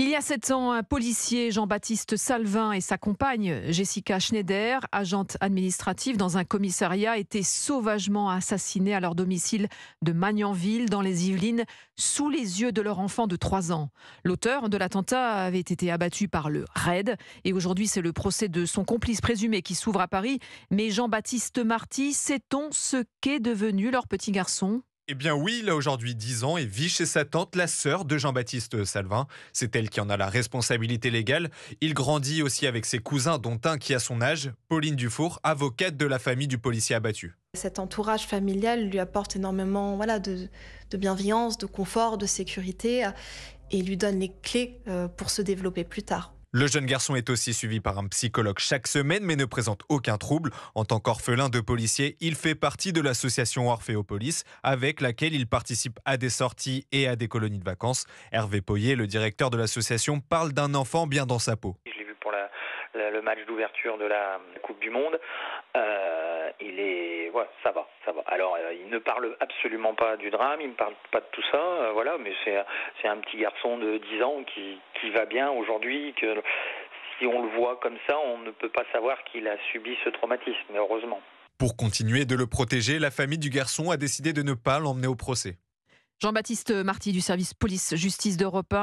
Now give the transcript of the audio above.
Il y a sept ans, un policier, Jean-Baptiste Salvin, et sa compagne, Jessica Schneider, agente administrative dans un commissariat, étaient sauvagement assassinés à leur domicile de Magnanville, dans les Yvelines, sous les yeux de leur enfant de trois ans. L'auteur de l'attentat avait été abattu par le RAID, et aujourd'hui, c'est le procès de son complice présumé qui s'ouvre à Paris. Mais Jean-Baptiste Marty, sait-on ce qu'est devenu leur petit garçon eh bien oui, il a aujourd'hui 10 ans et vit chez sa tante, la sœur de Jean-Baptiste Salvin. C'est elle qui en a la responsabilité légale. Il grandit aussi avec ses cousins, dont un qui a son âge, Pauline Dufour, avocate de la famille du policier abattu. Cet entourage familial lui apporte énormément voilà, de bienveillance, de confort, de sécurité euh, et lui donne les clés euh, pour se développer plus tard. Le jeune garçon est aussi suivi par un psychologue chaque semaine mais ne présente aucun trouble. En tant qu'orphelin de policier, il fait partie de l'association Orphéopolis avec laquelle il participe à des sorties et à des colonies de vacances. Hervé Poyer, le directeur de l'association, parle d'un enfant bien dans sa peau. Je l'ai vu pour le match d'ouverture de la Coupe du Monde. Euh, il est, ça va, ça va. Alors, euh, il ne parle absolument pas du drame, il ne parle pas de tout ça, euh, voilà. Mais c'est, c'est un petit garçon de 10 ans qui, qui va bien aujourd'hui, que si on le voit comme ça, on ne peut pas savoir qu'il a subi ce traumatisme, heureusement. Pour continuer de le protéger, la famille du garçon a décidé de ne pas l'emmener au procès. Jean-Baptiste Marty du service police-justice d'Europe